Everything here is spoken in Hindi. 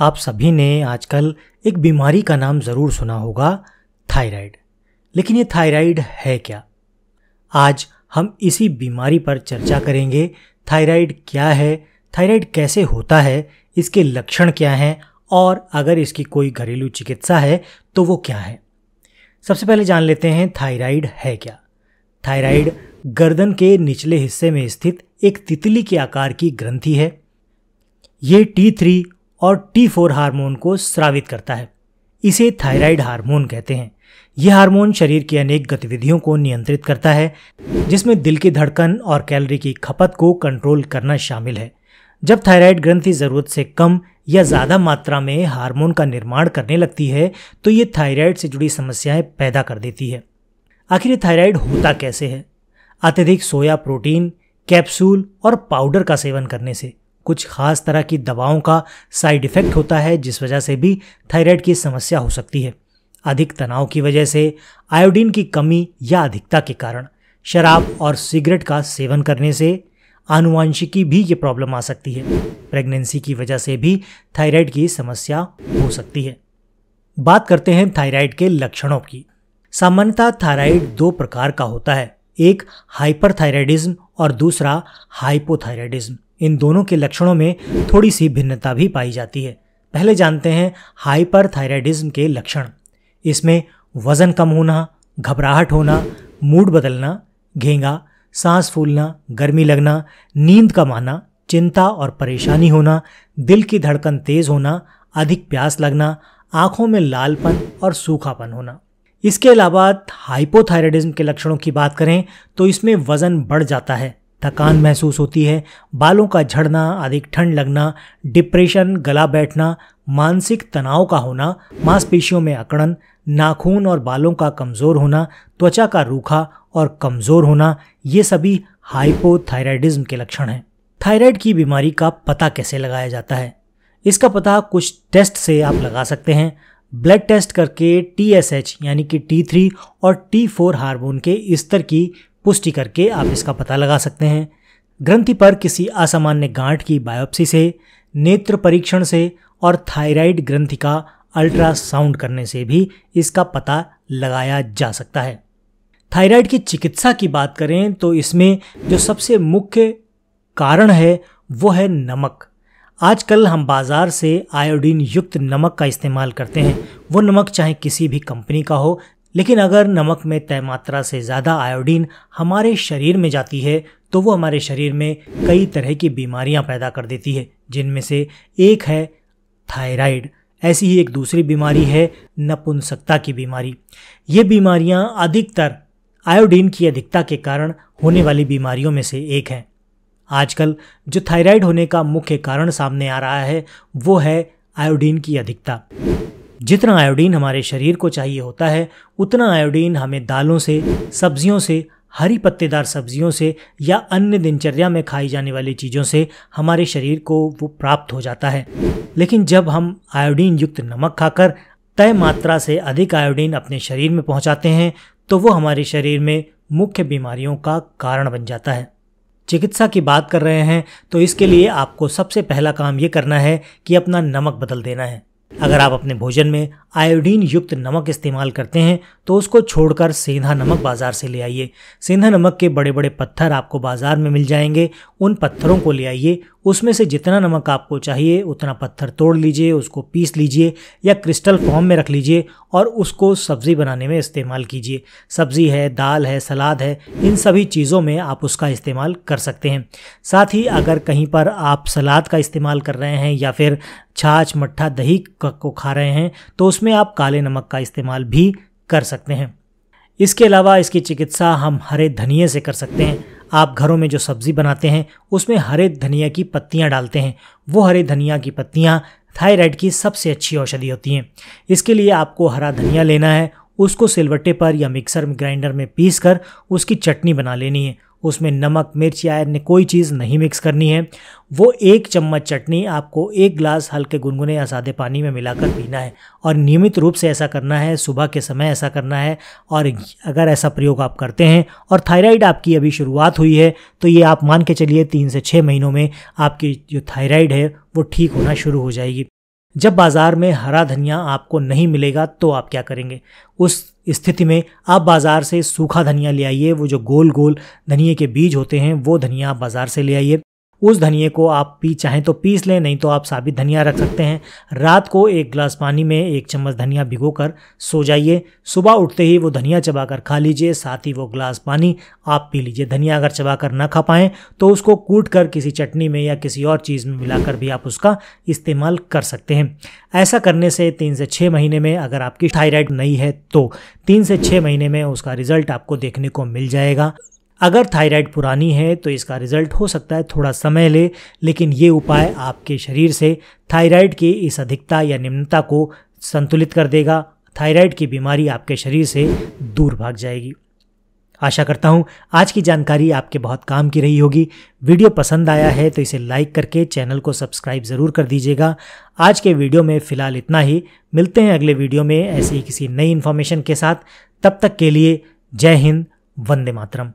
आप सभी ने आजकल एक बीमारी का नाम ज़रूर सुना होगा थायराइड लेकिन ये थायराइड है क्या आज हम इसी बीमारी पर चर्चा करेंगे थायराइड क्या है थायराइड कैसे होता है इसके लक्षण क्या हैं और अगर इसकी कोई घरेलू चिकित्सा है तो वो क्या है सबसे पहले जान लेते हैं थायराइड है क्या थायराइड गर्दन के निचले हिस्से में स्थित एक तितली के आकार की ग्रंथि है ये टी थ्री और T4 हार्मोन को स्रावित करता है इसे थायराइड हार्मोन कहते हैं यह हार्मोन शरीर की अनेक गतिविधियों को नियंत्रित करता है जिसमें दिल की धड़कन और कैलोरी की खपत को कंट्रोल करना शामिल है जब थायराइड ग्रंथि ज़रूरत से कम या ज़्यादा मात्रा में हार्मोन का निर्माण करने लगती है तो ये थायराइड से जुड़ी समस्याएं पैदा कर देती है आखिर ये थायराइड होता कैसे है अत्यधिक सोया प्रोटीन कैप्सूल और पाउडर का सेवन करने से कुछ खास तरह की दवाओं का साइड इफेक्ट होता है जिस वजह से भी थायराइड की समस्या हो सकती है अधिक तनाव की वजह से आयोडीन की कमी या अधिकता के कारण शराब और सिगरेट का सेवन करने से आनुवंशिकी भी ये प्रॉब्लम आ सकती है प्रेगनेंसी की वजह से भी थायराइड की समस्या हो सकती है बात करते हैं थायराइड के लक्षणों की सामान्यतः थायराइड दो प्रकार का होता है एक हाइपरथायराइडिज्म और दूसरा हाइपोथायराइडिज्म इन दोनों के लक्षणों में थोड़ी सी भिन्नता भी पाई जाती है पहले जानते हैं हाइपरथायराइडिज्म के लक्षण इसमें वजन कम होना घबराहट होना मूड बदलना घेंगा सांस फूलना गर्मी लगना नींद कम आना चिंता और परेशानी होना दिल की धड़कन तेज होना अधिक प्यास लगना आंखों में लालपन और सूखापन होना इसके अलावा हाइपोथायराइडिज्म के लक्षणों की बात करें तो इसमें वजन बढ़ जाता है थकान महसूस होती है बालों का झड़ना अधिक ठंड लगना डिप्रेशन गला बैठना मानसिक तनाव का होना मांसपेशियों में अकड़न नाखून और बालों का कमज़ोर होना त्वचा का रूखा और कमज़ोर होना ये सभी हाइपोथायराइडिज्म के लक्षण हैं थायराइड की बीमारी का पता कैसे लगाया जाता है इसका पता कुछ टेस्ट से आप लगा सकते हैं ब्लड टेस्ट करके टी यानी कि टी थ्री और टी फोर हार्मोन के स्तर की पुष्टि करके आप इसका पता लगा सकते हैं ग्रंथि पर किसी असामान्य गांठ की बायोप्सी से नेत्र परीक्षण से और थायराइड ग्रंथि का अल्ट्रासाउंड करने से भी इसका पता लगाया जा सकता है थायराइड की चिकित्सा की बात करें तो इसमें जो सबसे मुख्य कारण है वो है नमक आजकल हम बाज़ार से आयोडीन युक्त नमक का इस्तेमाल करते हैं वो नमक चाहे किसी भी कंपनी का हो लेकिन अगर नमक में तय मात्रा से ज़्यादा आयोडीन हमारे शरीर में जाती है तो वो हमारे शरीर में कई तरह की बीमारियां पैदा कर देती है जिनमें से एक है थायराइड ऐसी ही एक दूसरी बीमारी है नपुंसकता की बीमारी ये बीमारियां अधिकतर आयोडीन की अधिकता के कारण होने वाली बीमारियों में से एक है आजकल जो थायराइड होने का मुख्य कारण सामने आ रहा है वो है आयोडीन की अधिकता जितना आयोडीन हमारे शरीर को चाहिए होता है उतना आयोडीन हमें दालों से सब्जियों से हरी पत्तेदार सब्जियों से या अन्य दिनचर्या में खाई जाने वाली चीज़ों से हमारे शरीर को वो प्राप्त हो जाता है लेकिन जब हम आयोडीन युक्त नमक खाकर तय मात्रा से अधिक आयोडीन अपने शरीर में पहुंचाते हैं तो वो हमारे शरीर में मुख्य बीमारियों का कारण बन जाता है चिकित्सा की बात कर रहे हैं तो इसके लिए आपको सबसे पहला काम ये करना है कि अपना नमक बदल देना है अगर आप अपने भोजन में आयोडीन युक्त नमक इस्तेमाल करते हैं तो उसको छोड़कर सेंधा नमक बाज़ार से ले आइए सेंधा नमक के बड़े बड़े पत्थर आपको बाज़ार में मिल जाएंगे उन पत्थरों को ले आइए उसमें से जितना नमक आपको चाहिए उतना पत्थर तोड़ लीजिए उसको पीस लीजिए या क्रिस्टल फॉर्म में रख लीजिए और उसको सब्ज़ी बनाने में इस्तेमाल कीजिए सब्ज़ी है दाल है सलाद है इन सभी चीज़ों में आप उसका इस्तेमाल कर सकते हैं साथ ही अगर कहीं पर आप सलाद का इस्तेमाल कर रहे हैं या फिर छाछ मट्ठा दही को खा रहे हैं तो उसमें आप काले नमक का इस्तेमाल भी कर सकते हैं इसके अलावा इसकी चिकित्सा हम हरे धनिए से कर सकते हैं आप घरों में जो सब्ज़ी बनाते हैं उसमें हरे धनिया की पत्तियाँ डालते हैं वो हरे धनिया की पत्तियाँ थायराइड की सबसे अच्छी औषधि होती हैं इसके लिए आपको हरा धनिया लेना है उसको सिलवट्टे पर या मिक्सर ग्राइंडर में पीस कर उसकी चटनी बना लेनी है उसमें नमक मिर्च या अन्य कोई चीज़ नहीं मिक्स करनी है वो एक चम्मच चटनी आपको एक ग्लास हल्के गुनगुने या सादे पानी में मिलाकर पीना है और नियमित रूप से ऐसा करना है सुबह के समय ऐसा करना है और अगर ऐसा प्रयोग आप करते हैं और थायराइड आपकी अभी शुरुआत हुई है तो ये आप मान के चलिए तीन से छः महीनों में आपकी जो थायराइड है वो ठीक होना शुरू हो जाएगी जब बाज़ार में हरा धनिया आपको नहीं मिलेगा तो आप क्या करेंगे उस स्थिति में आप बाज़ार से सूखा धनिया ले आइए वो जो गोल गोल धनिए के बीज होते हैं वो धनिया आप बाज़ार से ले आइए उस धनिए को आप पी चाहें तो पीस लें नहीं तो आप साबित धनिया रख सकते हैं रात को एक गिलास पानी में एक चम्मच धनिया भिगो कर सो जाइए सुबह उठते ही वो धनिया चबाकर खा लीजिए साथ ही वो गिलास पानी आप पी लीजिए धनिया अगर चबाकर ना खा पाएँ तो उसको कूट कर किसी चटनी में या किसी और चीज़ में मिलाकर भी आप उसका इस्तेमाल कर सकते हैं ऐसा करने से तीन से छः महीने में अगर आपकी थायराइड नहीं है तो तीन से छः महीने में उसका रिजल्ट आपको देखने को मिल जाएगा अगर थायराइड पुरानी है तो इसका रिजल्ट हो सकता है थोड़ा समय ले लेकिन ये उपाय आपके शरीर से थायराइड की इस अधिकता या निम्नता को संतुलित कर देगा थायराइड की बीमारी आपके शरीर से दूर भाग जाएगी आशा करता हूँ आज की जानकारी आपके बहुत काम की रही होगी वीडियो पसंद आया है तो इसे लाइक करके चैनल को सब्सक्राइब ज़रूर कर दीजिएगा आज के वीडियो में फ़िलहाल इतना ही मिलते हैं अगले वीडियो में ऐसी किसी नई इन्फॉर्मेशन के साथ तब तक के लिए जय हिंद वंदे मातरम